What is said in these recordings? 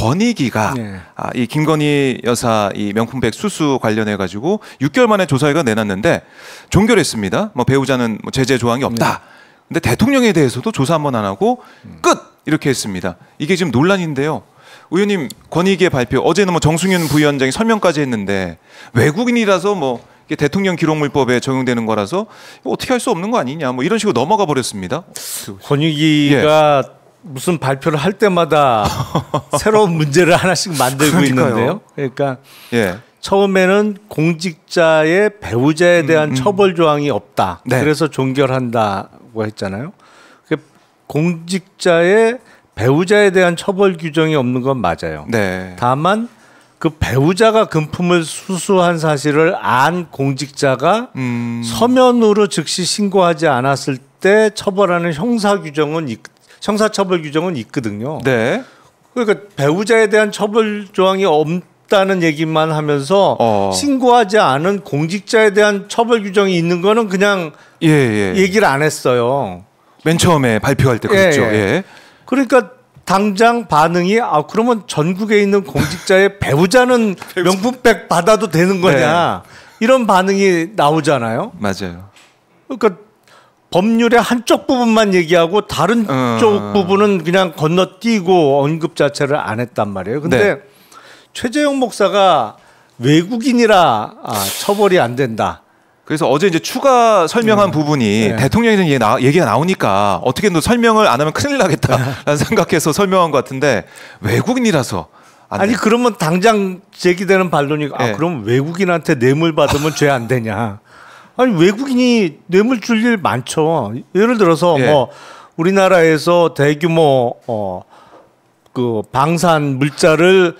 권익위가 네. 아, 이 김건희 여사 이 명품백 수수 관련해 가지고 6개월 만에 조사위가 내놨는데 종결했습니다. 뭐 배우자는 뭐 제재 조항이 없다. 네. 근데 대통령에 대해서도 조사 한번 안 하고 끝 이렇게 했습니다. 이게 지금 논란인데요. 의원님 권익위의 발표 어제는 뭐 정승윤 부위원장이 설명까지 했는데 외국인이라서 뭐 대통령 기록물법에 적용되는 거라서 어떻게 할 수 없는 거 아니냐 뭐 이런 식으로 넘어가 버렸습니다. 권익위가 예. 무슨 발표를 할 때마다 새로운 문제를 하나씩 만들고 그러니까요. 있는데요. 그러니까 예. 처음에는 공직자의 배우자에 음, 대한 음, 음. 처벌 조항이 없다. 네. 그래서 종결한다고 했잖아요. 그 공직자의 배우자에 대한 처벌 규정이 없는 건 맞아요. 네. 다만 그 배우자가 금품을 수수한 사실을 안 공직자가 음. 서면으로 즉시 신고하지 않았을 때 처벌하는 형사 규정은 형사처벌 규정은 있거든요. 네. 그러니까 배우자에 대한 처벌 조항이 없다는 얘기만 하면서 어. 신고하지 않은 공직자에 대한 처벌 규정이 있는 거는 그냥 예, 예. 얘기를 안 했어요. 맨 처음에 발표할 때 그랬죠. 예, 예. 예. 그러니까 당장 반응이 아 그러면 전국에 있는 공직자의 배우자는 명품백 받아도 되는 거냐 네. 이런 반응이 나오잖아요. 맞아요. 그러니까 법률의 한쪽 부분만 얘기하고 다른 어... 쪽 부분은 그냥 건너뛰고 언급 자체를 안 했단 말이에요. 근데 네. 최재형 목사가 외국인이라 아, 처벌이 안 된다. 그래서 어제 이제 추가 설명한 음. 부분이 네. 대통령이 얘기 나, 얘기가 나오니까 어떻게든 설명을 안 하면 큰일 나겠다라는 생각해서 설명한 것 같은데 외국인이라서 아니 돼. 그러면 당장 제기되는 반론이 아, 네. 아 그럼 외국인한테 뇌물 받으면 죄 안 되냐? 아니 외국인이 뇌물 줄 일 많죠. 예를 들어서 예. 뭐 우리나라에서 대규모 어, 그 방산 물자를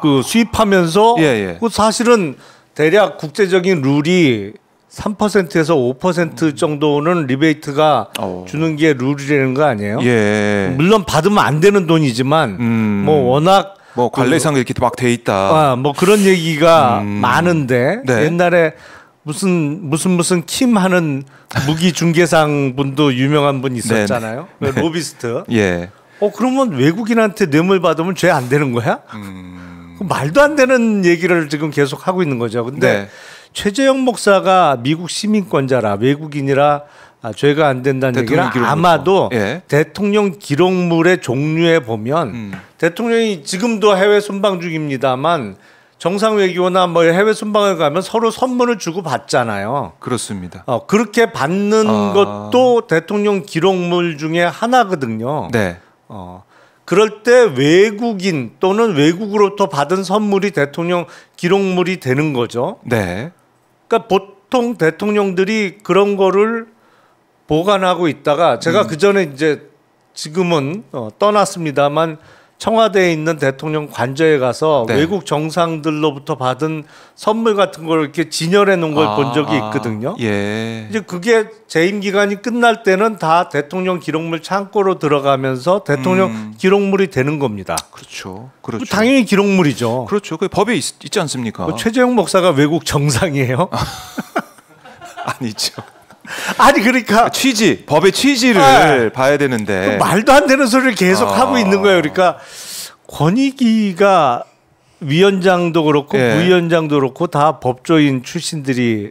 그 수입하면서 예, 예. 그 사실은 대략 국제적인 룰이 3%에서 5% 정도는 리베이트가 오. 어. 주는 게 룰이라는 거 아니에요? 예. 물론 받으면 안 되는 돈이지만 음. 뭐 워낙 뭐 관례상 그, 이렇게 막 돼 있다. 아, 뭐 그런 얘기가 음. 많은데 네. 옛날에 무슨 무슨 무슨 킴 하는 무기 중개상 분도 유명한 분 있었잖아요. 네, 네. 그 로비스트. 예. 어 그러면 외국인한테 뇌물 받으면 죄 안 되는 거야? 음... 말도 안 되는 얘기를 지금 계속 하고 있는 거죠. 근데 네. 최재형 목사가 미국 시민권자라 외국인이라 아, 죄가 안 된다는 얘기는 아마도 예. 대통령 기록물의 종류에 보면 음. 대통령이 지금도 해외 순방 중입니다만 정상 외교나 뭐 해외 순방을 가면 서로 선물을 주고 받잖아요. 그렇습니다. 어, 그렇게 받는 아... 것도 대통령 기록물 중에 하나거든요. 네. 어, 그럴 때 외국인 또는 외국으로부터 받은 선물이 대통령 기록물이 되는 거죠. 네. 그러니까 보통 대통령들이 그런 거를 보관하고 있다가 제가 음. 그 전에 이제 지금은 어, 떠났습니다만 청와대에 있는 대통령 관저에 가서 네. 외국 정상들로부터 받은 선물 같은 걸 이렇게 진열해 놓은 걸본 아, 적이 아. 있거든요. 예. 이제 그게 재임 기간이 끝날 때는 다 대통령 기록물 창고로 들어가면서 대통령 음. 기록물이 되는 겁니다. 그렇죠. 그렇죠. 뭐 당연히 기록물이죠. 그렇죠. 그 법에 있, 지 않습니까? 뭐 최재형 목사가 외국 정상이에요? 아니죠. 아니 그러니까 그 취지 법의 취지를 네. 봐야 되는데 그 말도 안 되는 소리를 계속 아. 하고 있는 거예요. 그러니까 권익위가 위원장도 그렇고 예. 부위원장도 그렇고 다 법조인 출신들이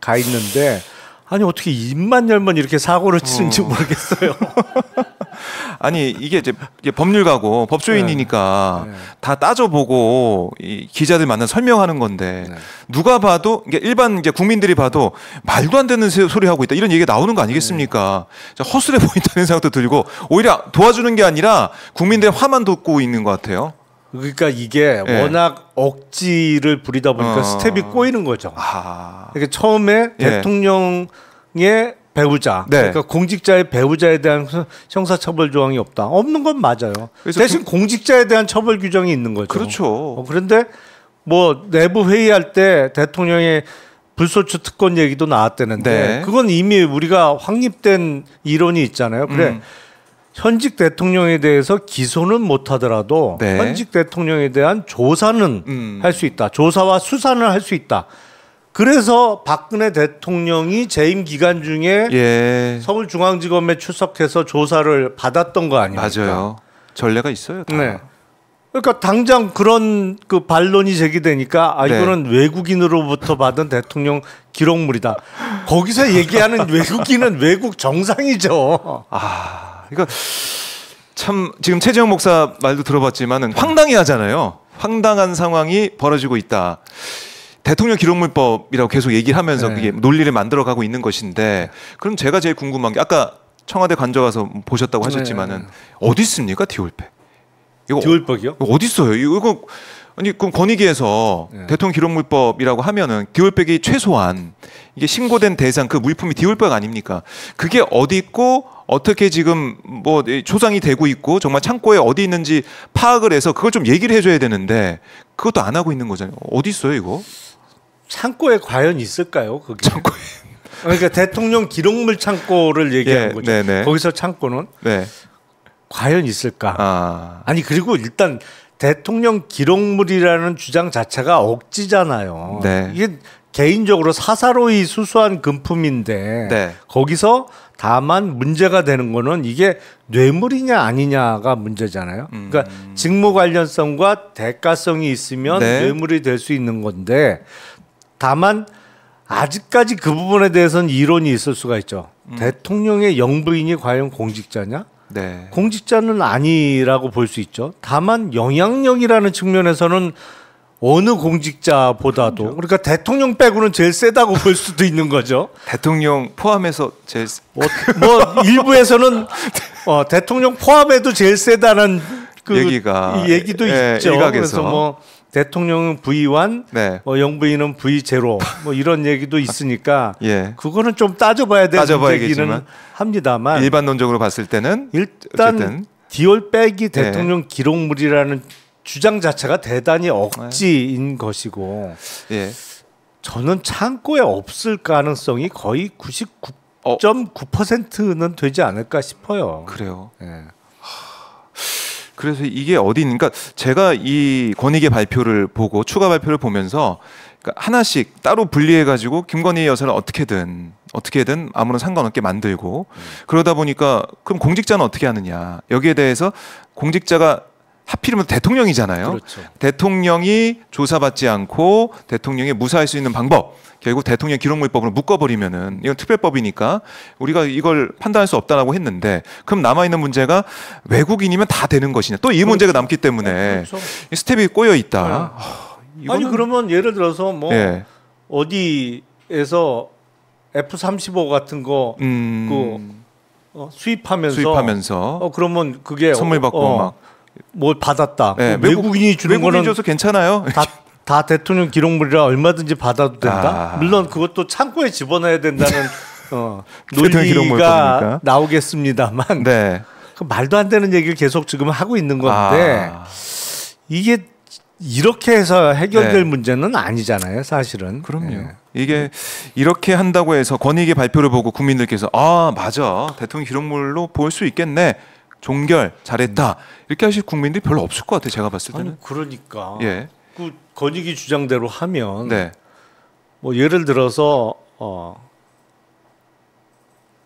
가 있는데 아니 어떻게 입만 열면 이렇게 사고를 치는지 어. 모르겠어요. 아니 이게 이제 법률가고 법조인이니까 네. 네. 다 따져보고 이 기자들 만나 설명하는 건데 네. 누가 봐도 이게 일반 이제 국민들이 봐도 말도 안 되는 소리 하고 있다 이런 얘기가 나오는 거 아니겠습니까? 네. 허술해 보인다는 생각도 들고 오히려 도와주는 게 아니라 국민들의 화만 돋고 있는 것 같아요. 그러니까 이게 예. 워낙 억지를 부리다 보니까 어... 스텝이 꼬이는 거죠. 아... 그러니까 처음에 예. 대통령의 배우자. 네. 그러니까 공직자의 배우자에 대한 형사처벌 조항이 없다. 없는 건 맞아요. 대신 그... 공직자에 대한 처벌 규정이 있는 거죠. 그렇죠. 어, 그런데 뭐 내부 회의할 때 대통령의 불소추 특권 얘기도 나왔다는데 네. 그건 이미 우리가 확립된 이론이 있잖아요. 그래 음. 현직 대통령에 대해서 기소는 못하더라도 네. 현직 대통령에 대한 조사는 음. 할수 있다. 조사와 수사는 할 수 있다. 그래서 박근혜 대통령이 재임 기간 중에 예. 서울중앙지검에 출석해서 조사를 받았던 거 아닙니까? 맞아요. 전례가 있어요. 다. 네. 그러니까 당장 그런 그 반론이 제기되니까 아 네. 이거는 네. 외국인으로부터 받은 대통령 기록물이다. 거기서 얘기하는 외국인은 외국 정상이죠. 아, 그러참 지금 최재형 목사 말도 들어봤지만은 황당해하잖아요. 황당한 상황이 벌어지고 있다. 대통령 기록물법이라고 계속 얘기를 하면서 네. 그게 논리를 만들어가고 있는 것인데 그럼 제가 제일 궁금한 게 아까 청와대 관저 가서 보셨다고 네. 하셨지만은 어디 있습니까 디올백? 이거 디올백이요? 어디 있어요? 이거 아니 그럼 권익위에서 네. 대통령 기록물법이라고 하면은 디올백이 최소한 이게 신고된 대상 그 물품이 디올백 아닙니까? 그게 어디 있고 어떻게 지금 뭐 초상이 되고 있고 정말 창고에 어디 있는지 파악을 해서 그걸 좀 얘기를 해줘야 되는데 그것도 안 하고 있는 거잖아요. 어디 있어요 이거? 창고에 과연 있을까요? 그게? 창고에. 어, 그러니까 대통령 기록물 창고를 얘기한 예, 거죠. 네네. 네. 거기서 창고는 네. 과연 있을까? 아. 아니 그리고 일단 대통령 기록물이라는 주장 자체가 억지잖아요. 네. 이게 개인적으로 사사로이 수수한 금품인데 네. 거기서 다만 문제가 되는 거는 이게 뇌물이냐 아니냐가 문제잖아요. 음. 그러니까 직무 관련성과 대가성이 있으면 네. 뇌물이 될 수 있는 건데 다만 아직까지 그 부분에 대해서는 이론이 있을 수가 있죠. 음. 대통령의 영부인이 과연 공직자냐? 네. 공직자는 아니라고 볼 수 있죠. 다만 영향력이라는 측면에서는 어느 공직자보다도 그렇죠. 그러니까 대통령 빼고는 제일 세다고 볼 수도 있는 거죠. 대통령 포함해서 제일 뭐, 뭐 일부에서는 어, 대통령 포함해도 제일 세다는 그 얘기가 얘기도 예, 있죠. 일각에서. 그래서 뭐 대통령은 V1, 네. 뭐 영부인은 V0, 뭐 이런 얘기도 있으니까 예. 그거는 좀 따져봐야 되는 얘기는 합니다만 일반론적으로 봤을 때는 일단 디올백이 예. 대통령 네. 기록물이라는 주장 자체가 대단히 억지인 네. 것이고 예. 저는 창고에 없을 가능성이 거의 99.9%는 되지 않을까 싶어요. 그래요. 예. 그래서 이게 어디 있는가? 그러니까 제가 이 권익의 발표를 보고 추가 발표를 보면서 그러니까 하나씩 따로 분리해 가지고 김건희 여사를 어떻게든 어떻게든 아무런 상관없게 만들고 음. 그러다 보니까 그럼 공직자는 어떻게 하느냐 여기에 대해서 공직자가 하필이면 대통령이잖아요. 그렇죠. 대통령이 조사받지 않고 대통령이 무사할 수 있는 방법 결국 대통령 기록물법으로 묶어버리면은 이건 특별법이니까 우리가 이걸 판단할 수 없다라고 했는데 그럼 남아 있는 문제가 외국인이면 다 되는 것이냐 또이 그렇죠. 문제가 남기 때문에 네, 그렇죠. 스텝이 꼬여 있다. 네. 어, 아니 그러면 예를 들어서 뭐 예. 어디에서 F-35 같은 거 음... 그, 어, 수입하면서, 수입하면서 어, 그러면 그게 선물 받고 어, 막. 뭘 받았다. 네, 외국인이 주는 외국인 거는 줘서 괜찮아요. 다다 대통령 기록물이라 얼마든지 받아도 된다. 아. 물론 그것도 창고에 집어넣어야 된다는 어, 논리가 나오겠습니다만 네. 그 말도 안 되는 얘기를 계속 지금 하고 있는 건데 아. 이게 이렇게 해서 해결될 네. 문제는 아니잖아요, 사실은. 그럼요. 네. 이게 이렇게 한다고 해서 권익위 발표를 보고 국민들께서 아 맞아 대통령 기록물로 볼 수 있겠네 종결 잘했다 이렇게 하실 국민들이 별로 없을 것 같아요, 제가 봤을 때는. 아니, 그러니까. 예. 그권익위 주장대로 하면 네. 뭐 예를 들어서 어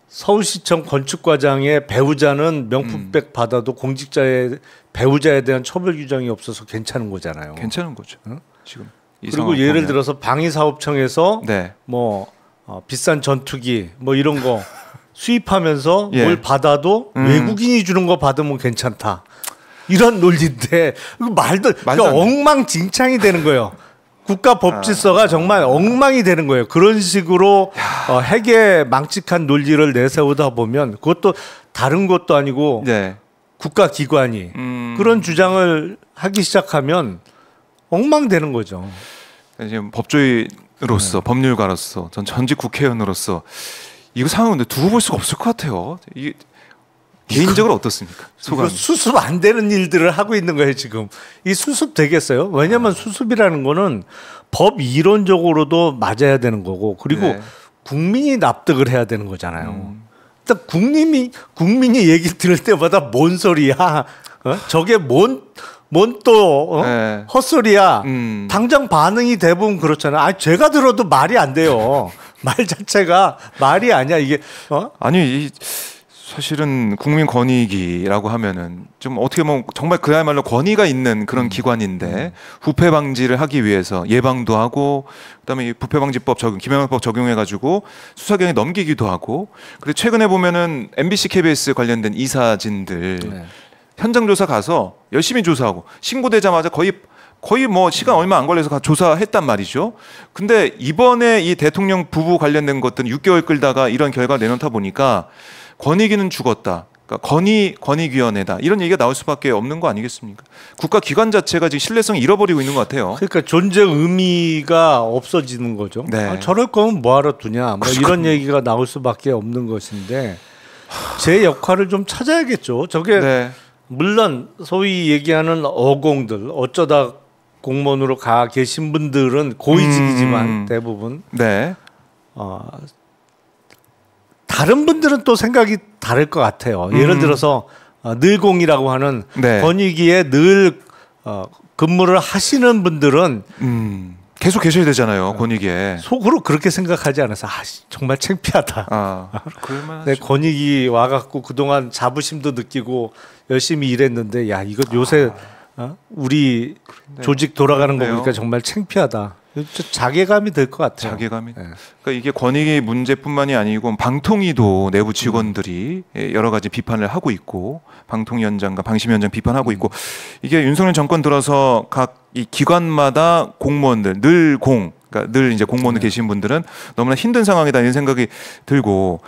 서울시청 건축과장의 배우자는 명품백 음. 받아도 공직자의 배우자에 대한 처벌 규정이 없어서 괜찮은 거잖아요. 괜찮은 거죠. 응? 지금 그리고 예를 보면. 들어서 방위사업청에서 네. 뭐 어, 비싼 전투기 뭐 이런 거 수입하면서 예. 뭘 받아도 음. 외국인이 주는 거 받으면 괜찮다. 이런 논리인데 말도, 그러니까 엉망진창이 되는 거예요. 국가 법질서가 아. 정말 엉망이 되는 거예요. 그런 식으로 어, 핵에 망측한 논리를 내세우다 보면 그것도 다른 것도 아니고 네. 국가 기관이 음... 그런 주장을 하기 시작하면 엉망되는 거죠. 네, 지금 법조인으로서 네. 법률가로서 전 전직 국회의원으로서 이거 상황인데 두고 볼 수가 없을 것 같아요. 이 개인적으로 어떻습니까? 소감. 수습 안 되는 일들을 하고 있는 거예요, 지금. 이 수습 되겠어요? 왜냐면 하 아. 수습이라는 거는 법 이론적으로도 맞아야 되는 거고 그리고 네. 국민이 납득을 해야 되는 거잖아요. 음. 일단 국민이 국민이 얘기 들을 때마다 뭔 소리야? 어? 저게 뭔 뭔또 어? 네. 헛소리야. 음. 당장 반응이 대부분 그렇잖아. 아 제가 들어도 말이 안 돼요. 말 자체가 말이 아니야 이게. 어? 아니 이 사실은 국민 권익위라고 하면은 좀 어떻게 보면 정말 그야말로 권위가 있는 그런 음. 기관인데 음. 부패 방지를 하기 위해서 예방도 하고 그다음에 이 부패 방지법 적용, 김영란법 적용해 가지고 수사경에 넘기기도 하고 그리고 최근에 보면은 MBC, KBS 관련된 이사진들 네. 현장 조사 가서 열심히 조사하고 신고되자마자 거의 거의 뭐 시간 얼마 안 걸려서 조사했단 말이죠. 근데 이번에 이 대통령 부부 관련된 것들은 6개월 끌다가 이런 결과 내놓다 보니까 권익위는 죽었다. 그러니까 권익 권익위원회다 이런 얘기가 나올 수밖에 없는 거 아니겠습니까? 국가 기관 자체가 지금 신뢰성 잃어버리고 있는 것 같아요. 그러니까 존재 의미가 없어지는 거죠. 네. 아, 저럴 거면 뭐하러 두냐 뭐 아, 이런 얘기가 나올 수밖에 없는 것인데 제 역할을 좀 찾아야겠죠. 저게 네. 물론 소위 얘기하는 어공들 어쩌다 공무원으로 가 계신 분들은 고위직이지만 음, 대부분 네. 어, 다른 분들은 또 생각이 다를 것 같아요. 예를 음. 들어서 어, 늘공이라고 하는 네. 권익위에 늘 어, 근무를 하시는 분들은 음. 계속 계셔야 되잖아요 어, 권익위에 속으로 그렇게 생각하지 않아서 아 정말 창피하다. 아, 네, 권익위 와갖고 그동안 자부심도 느끼고 열심히 일했는데 야 이거 요새 아. 어? 우리 그렇네요. 조직 돌아가는 그렇요거 보니까 정말 창피하다. 자괴감이 들 것 같아요. 자괴감이. 네. 그러니까 이게 권익의 문제뿐만이 아니고 방통위도 내부 직원들이 예, 여러 가지 비판을 하고 있고 방통위원장과 방심위원장 비판하고 음. 있고 이게 윤석열 정권 들어서 각 이 기관마다 공무원들 늘 공, 그러니까 늘 이제 공무원들 네. 계신 분들은 너무나 힘든 상황이다 이런 생각이 들고